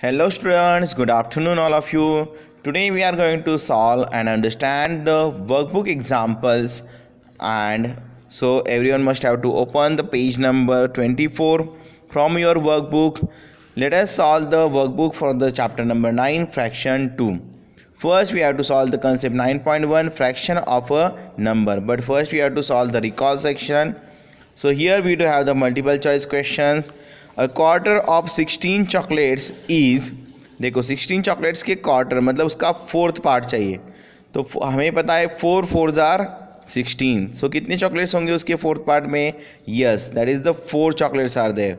hello students good afternoon all of you today we are going to solve and understand the workbook examples and so everyone must have to open the page number 24 from your workbook let us solve the workbook for the chapter number 9 fraction 2 first we have to solve the concept 9.1 fraction of a number but first we have to solve the recall section so here we do have the multiple choice questions a quarter of sixteen chocolates is देखो sixteen chocolates के quarter मतलब उसका fourth part चाहिए तो हमें पता है four four are sixteen so कितने चॉकलेट्स होंगे उसके फोर्थ पार्ट में yes that is the four chocolates are there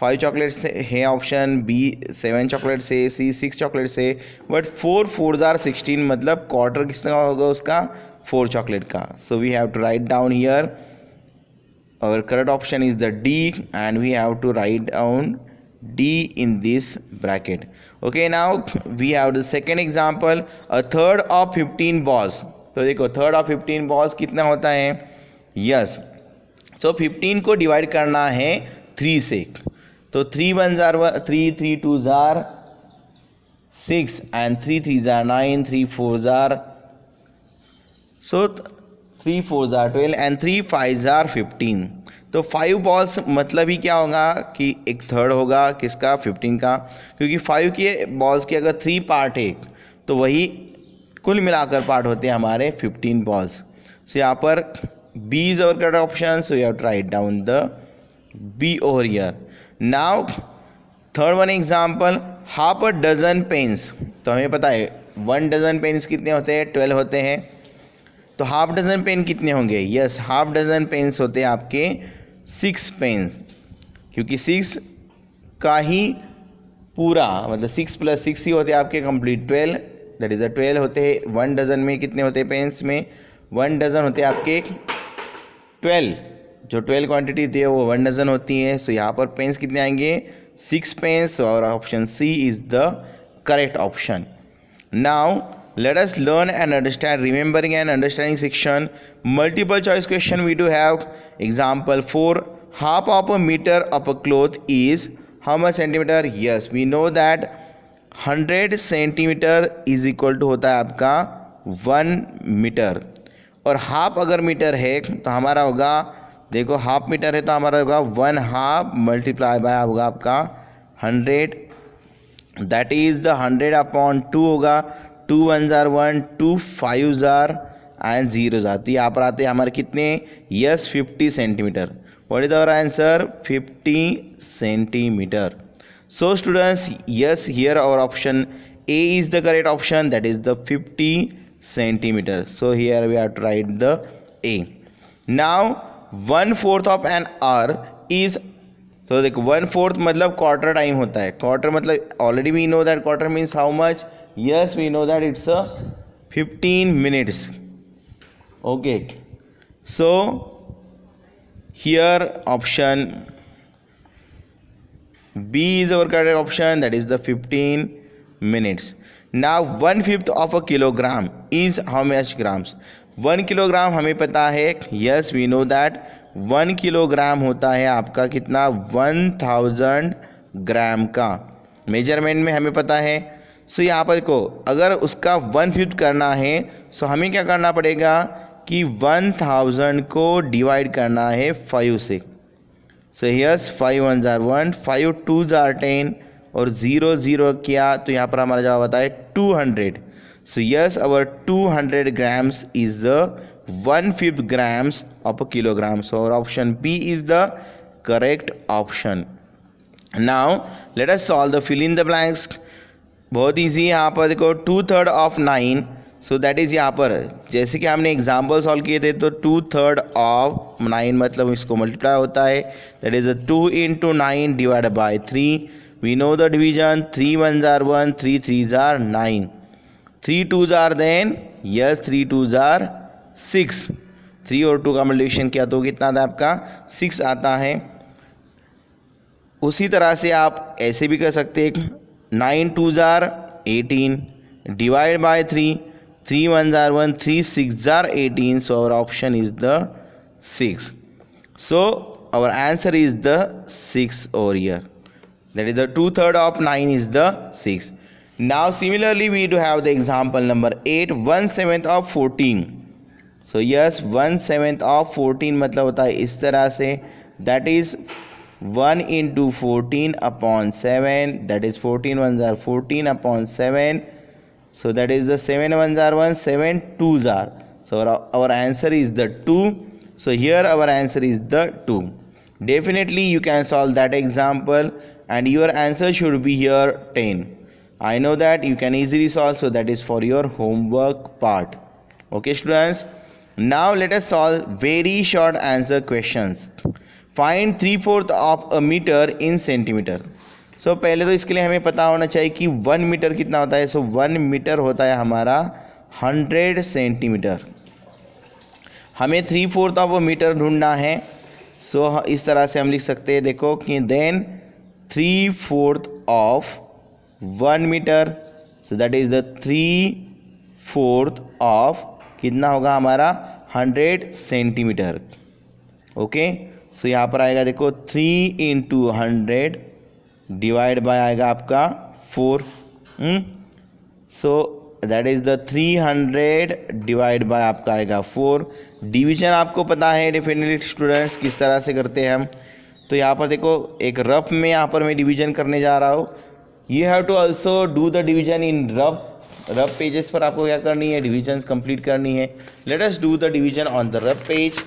five chocolates है ऑप्शन बी सेवन चॉकलेट्स से सी सिक्स चॉकलेट से but four four are sixteen मतलब क्वार्टर तरह होगा उसका फोर चॉकलेट का सो we have to write down here our correct option is the D and we have to write down D in this bracket. Okay, now we have the second example. A third of 15 balls. तो देखो third of 15 balls कितना होता है yes so fifteen को divide करना है three से तो three one tsar three three two are six and three three are nine three four are so three four are twelve and three five are fifteen तो five balls मतलब ही क्या होगा कि एक थर्ड होगा किसका फिफ्टीन का क्योंकि फाइव के बॉल्स के अगर थ्री पार्ट एक तो वही कुल मिलाकर पार्ट होते हैं हमारे फिफ्टीन बॉल्स सो यहाँ पर B is our correct option so you have write down the B over here now third one example half a dozen pens तो हमें पता है वन डजन पेंस कितने होते हैं ट्वेल्व होते हैं तो हाफ डज़न पेन कितने होंगे यस हाफ डज़न पेन्स होते हैं आपके सिक्स पेन्स क्योंकि सिक्स का ही पूरा मतलब सिक्स प्लस सिक्स ही होते हैं आपके complete twelve that is a twelve होते हैं वन डज़न में कितने होते हैं पेन्स में वन डज़न होते हैं आपके ट्वेल्व जो ट्वेल्व क्वांटिटी है वो वन डज़न होती है सो यहाँ पर पेन्स कितने आएंगे सिक्स पेन्स और option C is the correct option now let us learn and understand remembering and understanding section multiple choice question we do have example 4 half of a meter of a cloth is how much centimeter yes we know that 100 centimeter is equal to hota hai aapka 1 meter और half अगर metre है तो हमारा होगा देखो half metre है तो हमारा होगा वन हाफ मल्टीप्लाई बाय होगा आपका hundred that is the hundred upon two होगा two one tsar one two five are and zero are तो यहाँ पर आते हैं हमारे कितने yes fifty centimetre what is our answer fifty centimetre so students yes here our option A is the correct option that is the fifty centimetre so here we are to write the A now one fourth of an hour is सो देख one fourth मतलब quarter time होता है quarter मतलब already we know that quarter means how much yes we know that it's a fifteen minutes okay so here option B is our correct option that is the fifteen minutes now one fifth of a kilogram is how much grams one kilogram हमें पता है yes we know that one kilogram होता है आपका कितना one thousand gram का measurement में हमें पता है सो यहाँ पर को अगर उसका वन फिफ्थ करना है सो हमें क्या करना पड़ेगा कि वन थाउजेंड को डिवाइड करना है फाइव से so yes five one tsar one five two are ten और ज़ीरो ज़ीरो किया तो यहाँ पर हमारा जवाब आता है two hundred so yes our two hundred grams is the one fifth grams of kilogram so और option B is the correct option now let us solve the fill in the blanks बहुत easy है यहाँ पर देखो two third of nine so that is यहाँ पर जैसे कि हमने एग्जाम्पल सॉल्व किए थे तो टू थर्ड ऑफ नाइन मतलब इसको मल्टीप्लाई होता है that is two into nine divide by three we know the division three one jar one three three are nine three two are then yes three two are six three और two का multiplication किया तो कितना था आपका six आता है उसी तरह से आप ऐसे भी कर सकते हैं nine two are eighteen divide by three three one jar one three six are eighteen so our option is the six so our answer is the six over here that is the two third of nine is the six now similarly we do have the example number eight one seventh of fourteen so yes one seventh of fourteen मतलब होता है इस तरह से that is 1 into 14 upon 7 that is 14 ones are 14 upon 7 so that is the 7 ones are 1 7 twos are so our, our answer is the 2 so here our answer is the 2 definitely you can solve that example and your answer should be here 10 I know that you can easily solve so that is for your homework part okay students now let us solve very short answer questions find three fourth of a metre in centimetre so पहले तो इसके लिए हमें पता होना चाहिए कि one metre कितना होता है सो वन मीटर होता है हमारा हंड्रेड सेंटीमीटर हमें three fourth of a metre ढूंढना है सो so, इस तरह से हम लिख सकते हैं देखो कि then three fourth of one metre so that is the three fourth of कितना होगा हमारा hundred centimetre okay okay? So यहाँ पर आएगा देखो three into hundred divide by आएगा आपका four so that is the three hundred divide by आपका आएगा फोर डिवीजन आपको पता है डेफिनेटली स्टूडेंट्स किस तरह से करते हैं हम तो यहाँ पर देखो एक रफ में यहाँ पर मैं डिवीजन करने जा रहा हूँ you have to also do the division in rough rough pages पर आपको क्या करनी है डिविजन कंप्लीट करनी है let us do the division on the rough page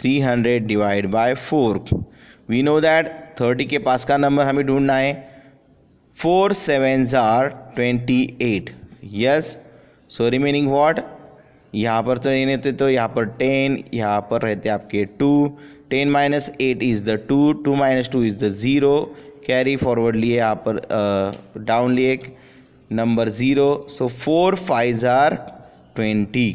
three hundred divide by four we know that thirty के पास का नंबर हमें ढूंढना है four seven are twenty eight yes so remaining what यहाँ पर तो नहीं रहते तो यहाँ पर टेन यहाँ पर रहते आपके two ten minus eight is the two two minus two is the zero carry forward लिए यहाँ पर डाउन uh, लिए number zero so four five tsar twenty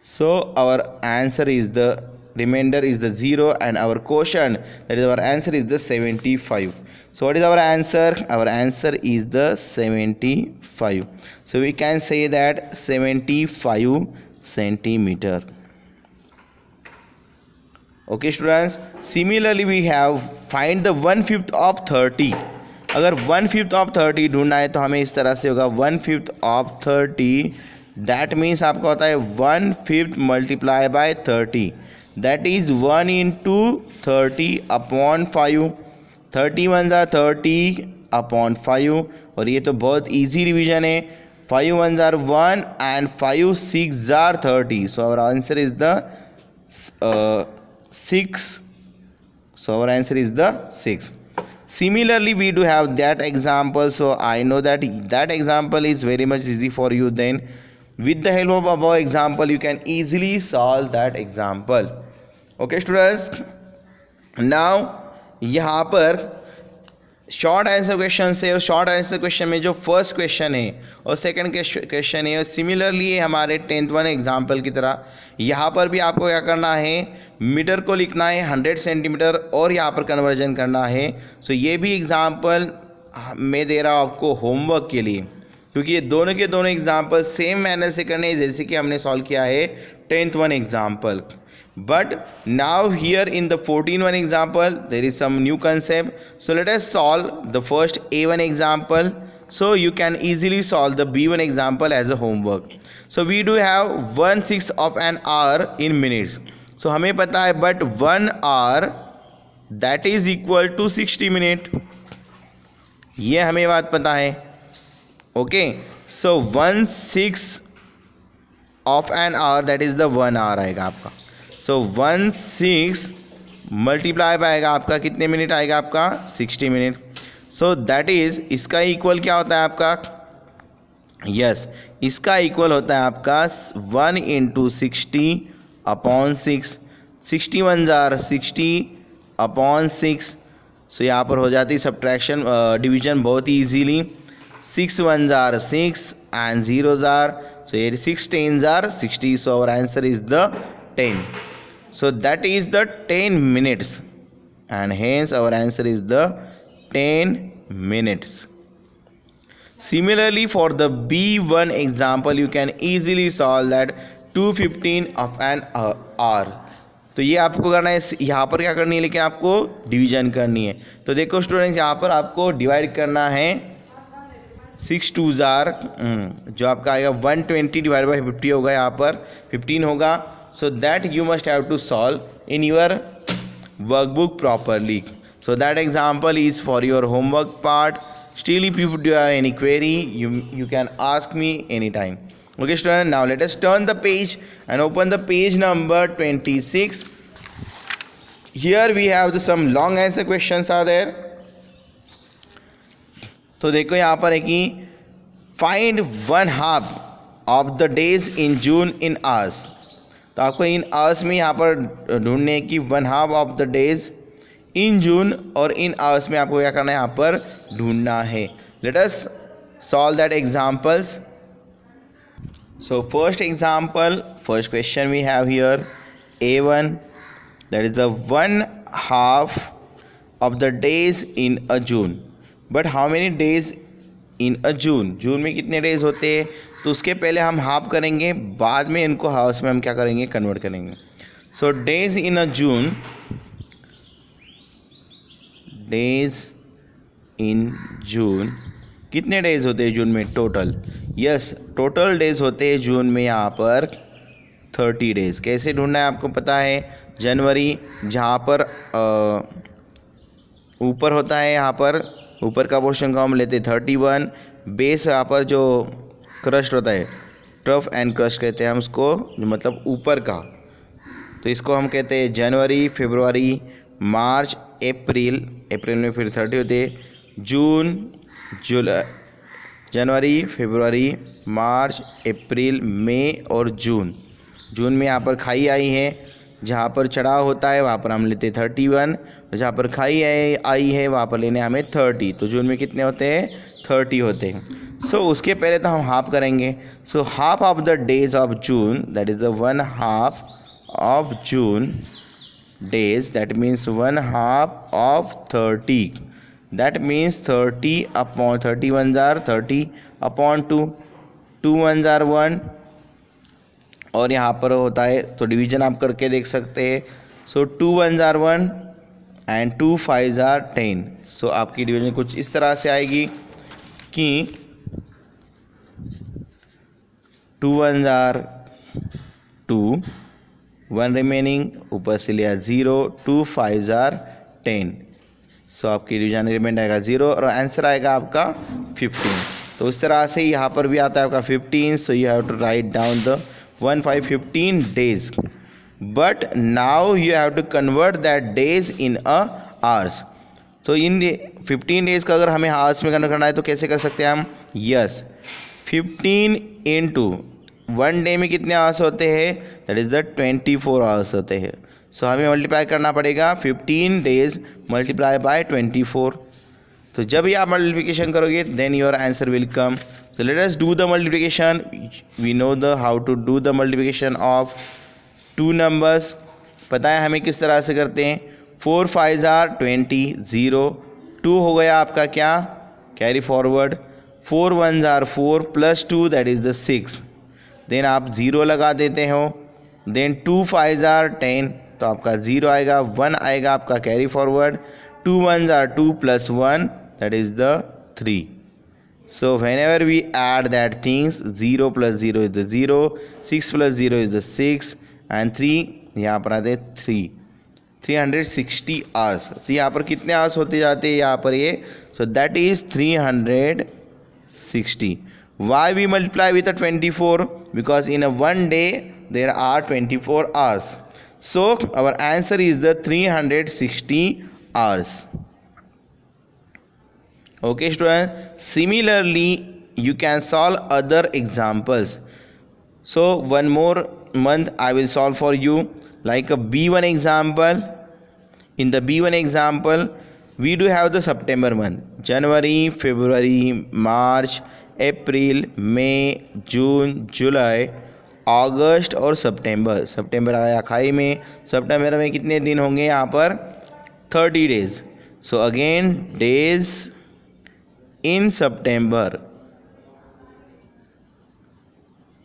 So our answer is the remainder is the 0 and our quotient that is our answer is the 75. So what is our answer? Our answer is the 75. So we can say that 75 centimeter. Okay students, similarly we have find the one fifth of 30. अगर one fifth of thirty ढूंढना है तो हमें इस तरह से होगा one fifth of thirty that means आपका होता है one fifth multiply by thirty that is one into thirty upon five thirty one ज़ा थर्टी अपॉन फाइव और ये तो बहुत ईजी रिविज़न है five one tsar one and five six ज़ार thirty so our answer is the six so our answer is the six similarly we do have that example so i know that that example is very much easy for you then with the help of about example you can easily solve that example okay students now यहाँ पर short answer question से और short answer question में जो first question है और second question है और सिमिलरली हमारे टेंथ वन एग्जाम्पल की तरह यहाँ पर भी आपको क्या करना है मीटर को लिखना है हंड्रेड सेंटीमीटर और यहाँ पर कन्वर्जन करना है सो ये भी एग्ज़ाम्पल मैं दे रहा हूँ आपको होमवर्क के लिए क्योंकि ये दोनों के दोनों एग्जाम्पल सेम मैनर से करने जैसे कि हमने सॉल्व किया है tenth one example but now here in the fourteen one example there is some new concept so let's solve the first A one example so you can easily solve the B one example as a homework so we do have one six of an hour in minutes so हमें पता है but one hour that is equal to sixty minute ये हमें बात पता है okay so one six of an hour that is the one hour आएगा आपका सो वन सिक्स मल्टीप्लाई आएगा आपका कितने मिनट आएगा आपका sixty minute so that is इसका इक्वल क्या होता है आपका यस yes, इसका इक्वल होता है आपका one into sixty upon six sixty one जार सिक्सटी अपॉन सिक्स सो यहाँ पर हो जाती सब्ट्रैक्शन डिवीजन uh, बहुत ही easily six ones are six and zeros are so here six tens are sixty. So our answer is the ten. So that is the ten minutes, and hence our answer is the ten minutes. Similarly, for the B1 example, you can easily solve that 215 of an hour. तो ये आपको करना है यहाँ पर क्या करनी है लेकिन आपको डिवीजन करनी है तो देखो स्टूडेंट्स यहाँ पर आपको डिवाइड करना है सिक्स टू जार हम्म, जो आपका आएगा one twenty divide by fifty होगा यहाँ पर फिफ्टीन होगा so that you must have to solve in your workbook properly so that example is for your homework part still if you do have any query you you can ask me any time okay student now let's turn the page and open the page number twenty six here we have the some long answer question are there तो देखो यहाँ पर है कि find one half of the days in June in hours तो आपको in hours में यहाँ पर ढूंढने है कि one half of the days in June और इन आवर्स में आपको क्या करना है यहाँ पर ढूंढना है let's solve that examples so first example first question we have here A one that is the one half of the days in a June but how many days in a June June में कितने days होते हैं तो उसके पहले हम half करेंगे बाद में इनको हाउस में हम क्या करेंगे कन्वर्ट करेंगे सो days in a June days इन जून कितने डेज़ होते हैं जून में टोटल यस टोटल डेज़ होते हैं जून में यहाँ पर थर्टी डेज़ कैसे ढूंढना है आपको पता है जनवरी जहाँ पर ऊपर होता है यहाँ पर ऊपर का पोर्शन का हम लेते हैं थर्टी वन बेस यहाँ पर जो क्रस्ट होता है ट्रफ एंड क्रस्ट कहते हैं हम उसको मतलब ऊपर का तो इसको हम कहते हैं जनवरी फेबरवरी मार्च अप्रैल अप्रैल में फिर थर्टी होते जून जुलाई जनवरी फेबरवरी मार्च अप्रैल मई और जून जून में यहाँ पर खाई आई है जहाँ पर चढ़ाव होता है वहाँ पर हम लेते थर्टी वन जहाँ पर खाई है आई है वहाँ पर लेने हमें थर्टी तो जून में कितने होते हैं थर्टी होते हैं सो so, उसके पहले तो हम हाफ करेंगे so half of the days of June that is the one half of June days that means one half of thirty that means thirty upon thirty one ज़ार thirty upon two two one ज़ार one और यहाँ पर होता है तो division आप करके देख सकते हैं so two one tsar one and two five ज़ार टेन सो आपकी डिवीजन कुछ इस तरह से आएगी कि टू वन ज़ार टू वन रिमेनिंग ऊपर से लिया ज़ीरो टू फाइव ज़ार टेन सो आपकी डिवीजन रिमेंड आएगा ज़ीरो और आंसर आएगा आपका फिफ्टीन तो इस तरह से यहाँ पर भी आता है आपका fifteen so you have to write down the one five fifteen days but now you have to convert that days in a hours तो इन फिफ्टीन डेज का अगर हमें आर्स में कन्वर्ट करना है तो कैसे कर सकते हैं हम yes fifteen into one day में कितने आवर्स होते हैं that is the twenty four hours होते हैं सो so, हमें मल्टीप्लाई करना पड़ेगा fifteen days multiply by twenty four तो जब ये आप मल्टीप्लीकेशन करोगे then your answer will come so let us do the multiplication we know the how to do the multiplication of two numbers पता है हमें किस तरह से करते हैं फोर फाइव ज़ार ट्वेंटी ज़ीरो टू हो गया आपका क्या कैरी फॉरवर्ड फोर वन ज़ार four plus two that is the six then आप ज़ीरो लगा देते हो देन टू फाइव ज़ार टेन तो आपका ज़ीरो आएगा वन आएगा आपका कैरी फॉरवर्ड टू वन ज़ार two plus one that is the 3 so whenever we add that things 0 plus 0 is the 0 6 plus 0 is the 6 and 3 yaha par 3 360 hours to yaha par kitne hours hote jate hai so that is 360 why we multiply with the 24 because in a one day there are 24 hours so our answer is the 360 hours okay student similarly you can solve other examples so one more month I will solve for you like a B one example in the B one example we do have the September month जनवरी February March April मई June जुलाई अगस्त और सितंबर सितंबर आया खाई में सितंबर में कितने दिन होंगे यहाँ पर thirty days so again days in September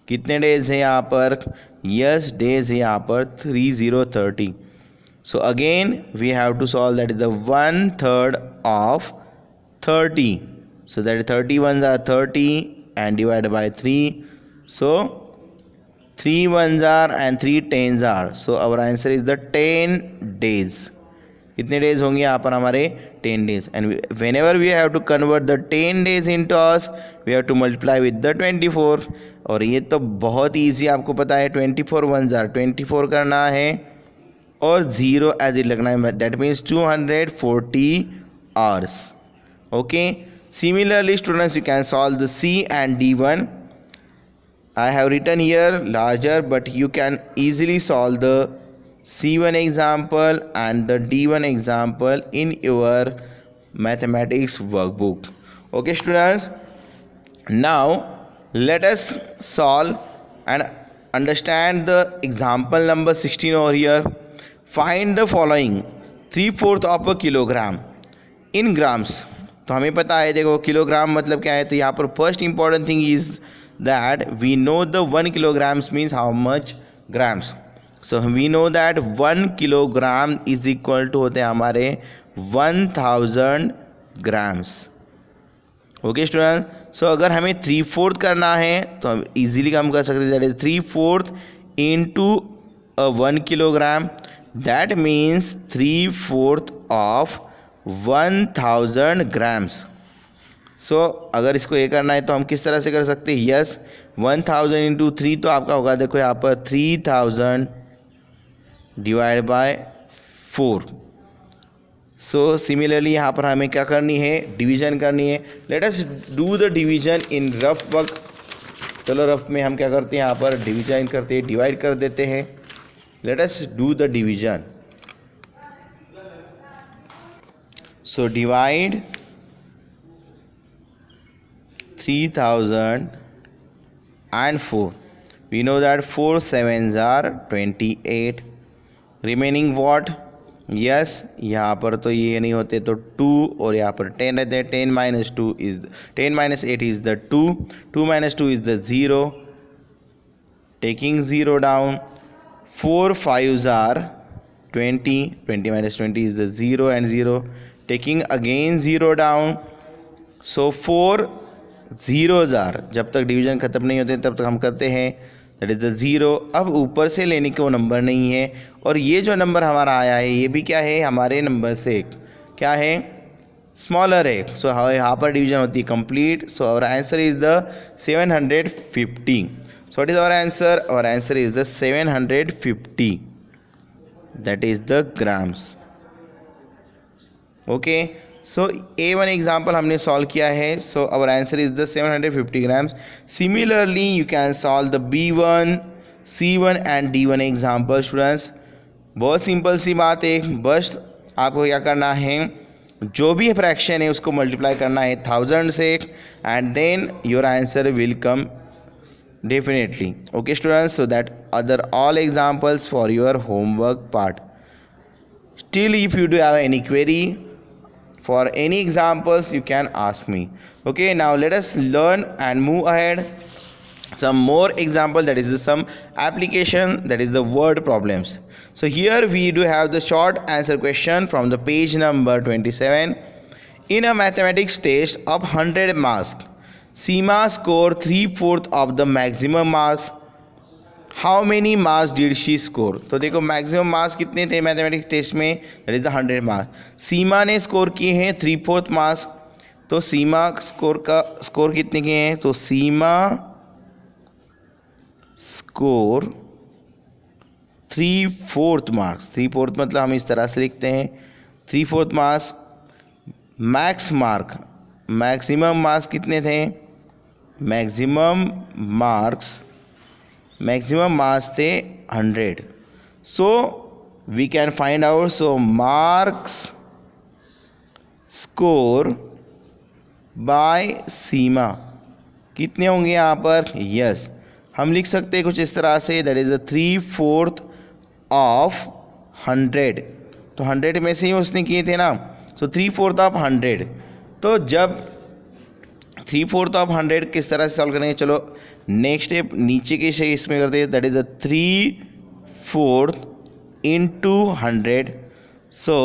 कितने डेज है यहाँ पर यस डेज है यहाँ पर three zero thirty so again we have to solve that is the one third of thirty so that is thirty one जार thirty and divide by three so three one जार and three ten जार so our answer is the ten days कितने days होंगे यहाँ पर हमारे ten days and whenever we have to convert the ten days into hours we have to multiply with the twenty four और ये तो बहुत easy आपको पता है ट्वेंटी फोर वन ज़ार ट्वेंटी फोर करना है और ज़ीरो एज इट लगना है that means two hundred forty hours okay similarly students you can solve the C and D one I have written here larger but you can easily solve the C1 example and the D1 example in your mathematics workbook. Okay students, now let us solve and understand the example number sixteen over here. Find the following three fourth of a kilogram in grams. तो हमें पता है देखो kilogram मतलब क्या है तो यहाँ पर first important thing is that we know the one kilograms means how much grams so we know that one kilogram is equal to होते हैं हमारे one thousand grams okay student so अगर हमें थ्री फोर्थ करना है तो हम easily हम कर सकते हैं that is three fourth in into one kilogram that means three fourth of one thousand grams so अगर इसको ये करना है तो हम किस तरह से कर सकते हैं yes one thousand into three तो आपका होगा देखो यहाँ पर three thousand divide by four so similarly यहाँ पर हमें क्या करनी है डिवीजन करनी है let us do the division in rough work चलो रफ में हम क्या करते हैं यहाँ पर डिवीजन करते हैं डिवाइड कर देते हैं do the division so divide three thousand and four we know that four 4 are twenty eight remaining what yes यहाँ पर तो ये नहीं होते तो टू और यहाँ पर टेन रहते हैं ten minus two is ten minus eight is the two two minus two is the zero taking zero down four five are twenty twenty minus twenty is the zero and zero taking again zero down so four zeros are जब तक division ख़त्म नहीं होते तब तक हम करते हैं दैट इज़ द ज़ीरो अब ऊपर से लेने वो नंबर नहीं है और ये जो नंबर हमारा आया है ये भी क्या है हमारे नंबर से एक क्या है स्मॉलर है सो यहाँ पर डिवीजन होती है complete so our answer is the seven hundred fifty so what is our answer और answer is the seven hundred fifty that is the grams okay so A one example हमने solve किया है so our answer is the seven hundred fifty grams similarly you can solve the B one C one and D one example students बहुत simple सी बात है बस आपको क्या करना है जो भी फ्रैक्शन है उसको मल्टीप्लाई करना है थाउजेंड से and then your answer will come definitely okay students so that other all examples for your homework part still if you do have any query for any examples you can ask me okay now let us learn and move ahead some more example that is some application that is the word problems so here we do have the short answer question from the page number 27 in a mathematics test of 100 marks Seema scored 3 fourth of the maximum marks how many marks did she score तो देखो maximum marks कितने थे mathematics test में that is the hundred marks Seema ने score किए हैं three fourth marks तो Seema score का स्कोर कितने के हैं तो Seema score three fourth marks three fourth मतलब हम इस तरह से लिखते हैं three fourth marks max mark maximum marks कितने थे मैक्सिमम मार्क्स मैक्सिमम मार्क्स थे hundred so we can find out so marks score by Seema कितने होंगे यहाँ पर यस yes. हम लिख सकते हैं कुछ इस तरह से that is a three fourth of hundred तो हंड्रेड में से ही उसने किए थे ना so three fourth of hundred तो जब थ्री फोर्थ ऑफ हंड्रेड किस तरह से सॉल्व करेंगे चलो नेक्स्ट स्टेप नीचे के से इसमें करते हैं that is a three fourth in two hundred so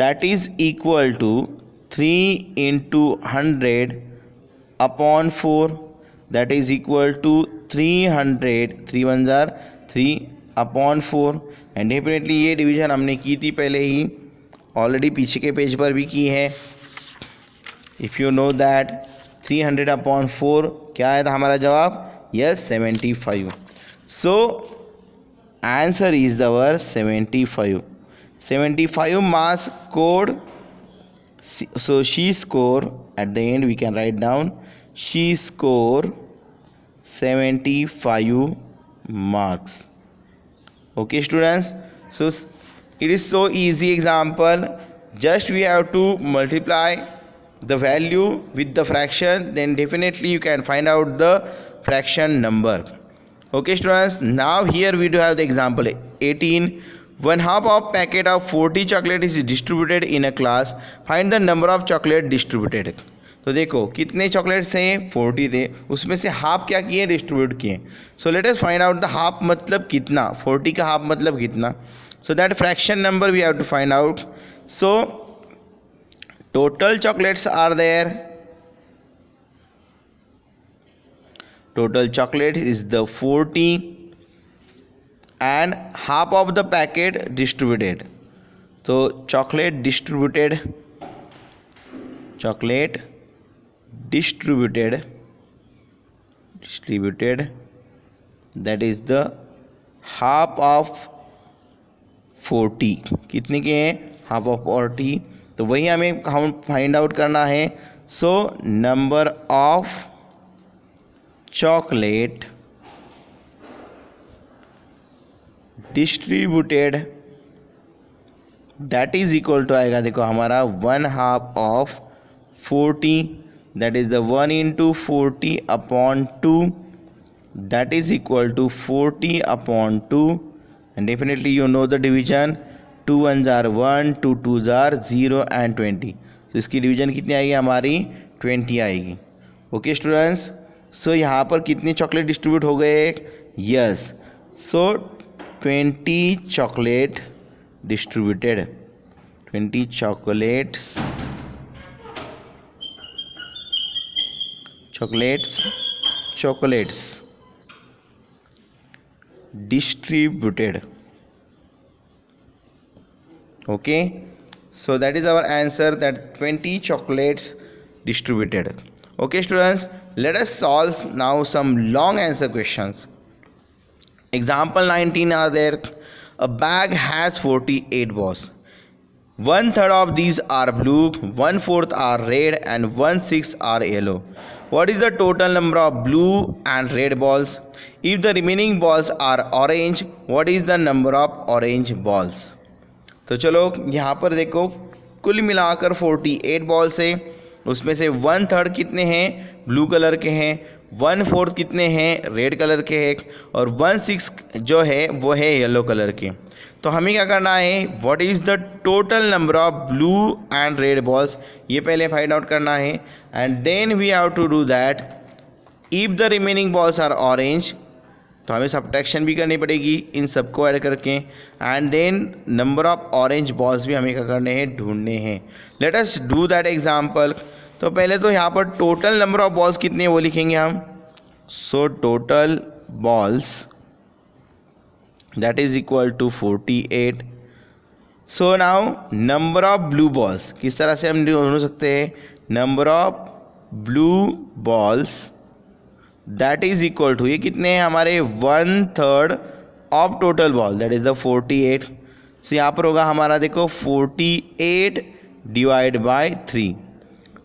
that is equal to three in two hundred upon four that is equal to three hundred three one tsar three upon four and definitely ये division हमने की थी पहले ही already पीछे के page पर भी की है if you know that three hundred upon four क्या आया था हमारा जवाब yes seventy five so answer is the seventy five seventy five marks code so she score at the end we can write down she score seventy five marks okay students so it is so easy example just we have to multiply the value with the fraction then definitely you can find out the fraction number okay students now here we do have the example 18 one half of packet of 40 chocolate is distributed in a class find the number of chocolate distributed तो देखो कितने chocolates थे forty थे उसमें से half क्या किए distribute किए so let us find out the half मतलब कितना फोर्टी का हाफ मतलब कितना so that fraction number we have to find out so total chocolates are there total chocolate is the forty and half of the packet distributed तो chocolate distributed chocolate distributed distributed that is the half of forty कितने के हैं half of forty तो वही हमें find out करना है so number of chocolate distributed that is equal to आएगा देखो हमारा one half of forty that is the one into forty upon two that is equal to forty upon two and definitely you know the division two one tsar one two two ज़ार zero and twenty तो इसकी division कितनी आएगी हमारी twenty आएगी okay students सो यहाँ पर कितनी चॉकलेट डिस्ट्रीब्यूट हो गए yes so twenty chocolate distributed twenty chocolates chocolates chocolates distributed okay so that is our answer that 20 chocolates distributed okay students let us solve now some long answer questions example 19 are there a bag has 48 balls one third of these are blue one fourth are red and one sixth are yellow what is the total number of blue and red balls if the remaining balls are orange what is the number of orange balls तो चलो यहाँ पर देखो कुल मिलाकर 48 balls है उसमें से वन थर्ड कितने हैं ब्लू कलर के हैं वन फोर्थ कितने हैं रेड कलर के हैं और वन सिक्स जो है वो है येलो कलर के तो हमें क्या करना है what is the total number of blue and red balls ये पहले फाइंड आउट करना है and then we have to do that if the remaining balls are orange तो हमें सब्ट्रैक्शन भी करनी पड़ेगी इन सबको ऐड करके and then number of orange balls भी हमें क्या करने हैं ढूंढने हैं let us do that example तो पहले तो यहाँ पर टोटल नंबर ऑफ बॉल्स कितने वो लिखेंगे हम so total balls that is equal to forty eight so now number of blue balls किस तरह से हम ढूंढ सकते हैं number of blue balls that is equal to ये कितने हैं हमारे one third of total ball that is the forty eight so यहाँ पर होगा हमारा देखो forty eight divide by three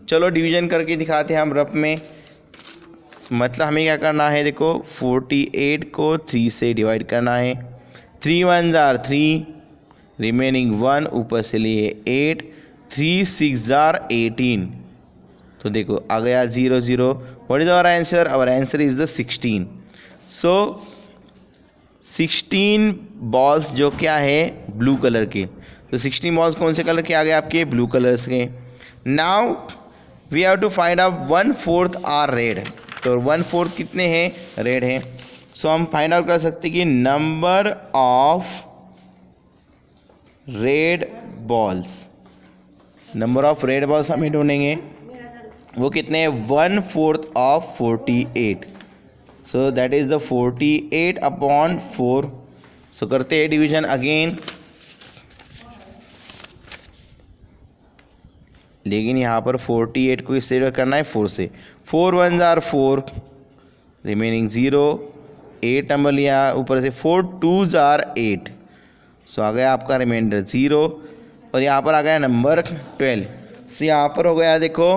चलो डिवीजन करके दिखाते हैं हम रफ में मतलब हमें क्या करना है देखो फोर्टी एट को थ्री से डिवाइड करना है थ्री वन ज़ार थ्री रिमेनिंग वन ऊपर से लिए एट थ्री सिक्स ज़ार एटीन तो देखो आ गया zero zero what is our answer our answer is the 16 so 16 balls जो क्या है ब्लू कलर के तो सिक्सटीन बॉल्स कौन से कलर के आ गए आपके ब्लू कलर्स के now we have to find out one fourth are red तो वन फोर्थ कितने हैं रेड हैं सो so, हम फाइंड आउट कर सकते कि number of red balls number of red balls हमें ढूंढेंगे वो कितने one fourth of forty eight so that is the forty eight upon four so करते हैं डिवीजन अगेन लेकिन यहाँ पर फोर्टी एट को इससे करना है फोर से फोर वन ज़ार four remaining zero eight number लिया ऊपर से फोर टू ज़ार एट सो आ गया आपका रिमाइंडर ज़ीरो और यहाँ पर आ गया नंबर ट्वेल्व से यहाँ पर हो गया देखो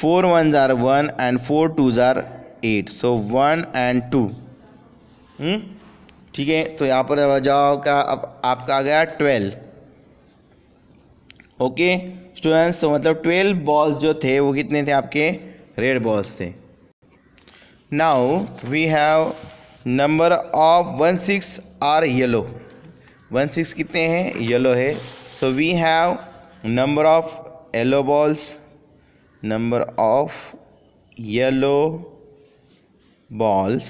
four one jar one and four two जार eight so one and two ठीक है तो यहाँ पर आ जाओ का अब आपका आ गया ट्वेल्व ओके स्टूडेंट्स तो मतलब ट्वेल्व बॉल्स जो थे वो कितने थे आपके रेड बॉल्स थे now we have number of one six are yellow one six कितने हैं येलो है so we have number of yellow balls number of yellow balls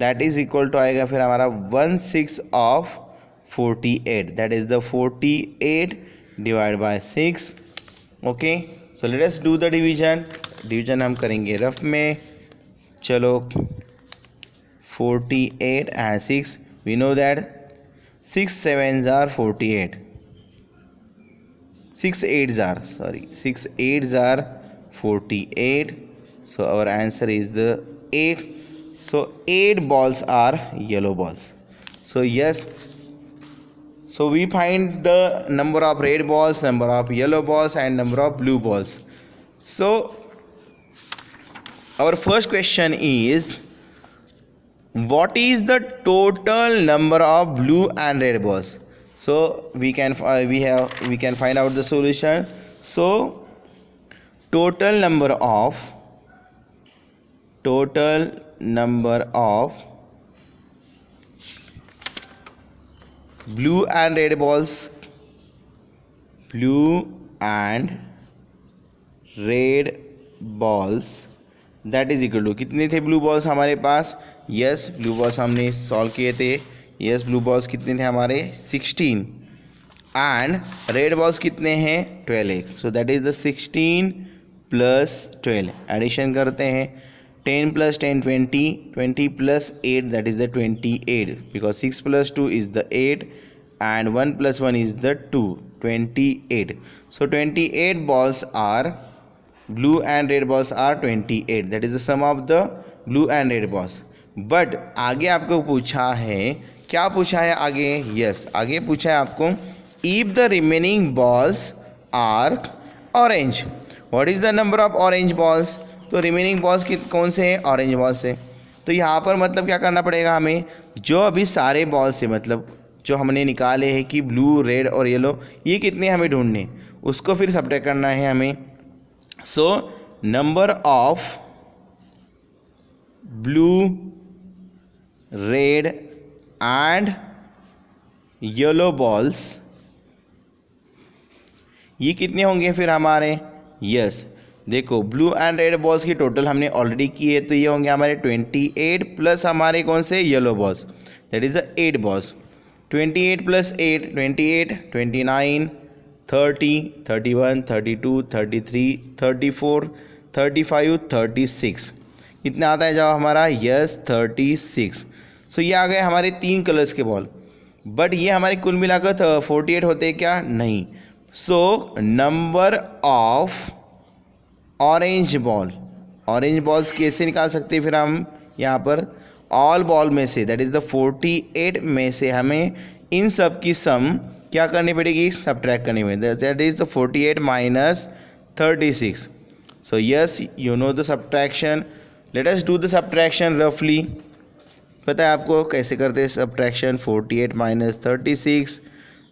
that is equal to आएगा फिर हमारा one six of forty eight that is the forty eight divide by six okay so let us do the division division हम करेंगे rough में चलो forty eight and six we know that six seven ज़ार forty eight 6 8s are sorry 6 8s are 48 so our answer is the 8 so 8 balls are yellow balls so yes so we find the number of red balls number of yellow balls and number of blue balls so our first question is what is the total number of blue and red balls so we can uh, we have we can find out the solution so total number of total number of blue and red balls blue and red balls that is equal to कितने थे blue balls हमारे पास yes blue balls हमने solve किए थे yes blue balls कितने थे हमारे sixteen and red balls कितने हैं twelve so that is the sixteen plus twelve addition करते हैं ten plus ten twenty twenty plus eight that is the twenty eight because six plus two is the eight and one plus one is the two twenty eight so twenty eight balls are blue and red balls are twenty eight that is the sum of the blue and red balls but आगे आपको पूछा है क्या पूछा है आगे yes आगे पूछा है आपको if the remaining balls are orange what is the number of orange balls तो रिमेनिंग बॉल्स कित कौन से हैं ऑरेंज बॉल्स से तो यहाँ पर मतलब क्या करना पड़ेगा हमें जो अभी सारे बॉल्स से मतलब जो हमने निकाले हैं कि ब्लू रेड और येलो ये कितने हमें ढूंढने उसको फिर सब्ट्रैक्ट करना है हमें so number of blue red and yellow balls ये कितने होंगे फिर हमारे यस yes. देखो ब्लू एंड रेड बॉल्स की टोटल हमने ऑलरेडी की है तो ये होंगे हमारे ट्वेंटी एट प्लस हमारे कौन से yellow balls that is the eight balls twenty eight plus eight twenty eight twenty nine thirty thirty one thirty two thirty three thirty four thirty five thirty six कितना आता है जवाब हमारा yes thirty six सो ये आ गए हमारे तीन colours के बॉल बट ये हमारे कुल मिलाकर फोर्टी एट होते क्या नहीं so number of orange ball orange balls कैसे निकाल सकते हैं फिर हम यहाँ पर ऑल बॉल में से that is the forty eight में से हमें इन सब की सम क्या करनी पड़ेगी सब ट्रैक करनी पड़ेगी that is the forty eight minus thirty six so yes you know the subtraction let us do the subtraction रफली पता है आपको कैसे करते हैं subtraction forty eight minus thirty six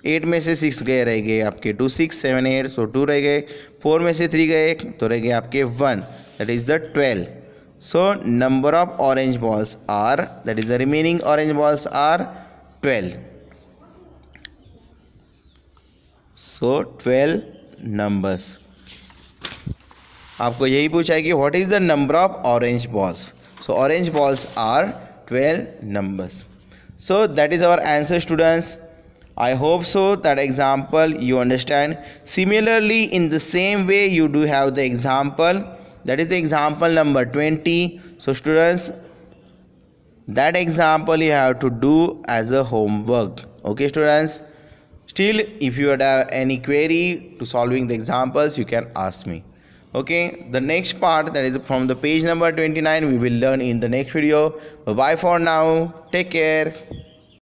eight में से सिक्स गए रह गए आपके two six seven eight so two रह गए फोर में से थ्री गए तो रह गए आपके one that is the twelve so number of orange balls are that is the remaining orange balls are twelve so twelve numbers आपको यही पूछा है कि what is the number of orange balls so orange balls are 12 numbers so that is our answer students i hope so that example you understand similarly in the same way you do have the example that is the example number 20 so students that example you have to do as a homework okay students still if you have any query to solving the examples you can ask me okay the next part that is from the page number 29 we will learn in the next video bye for now take care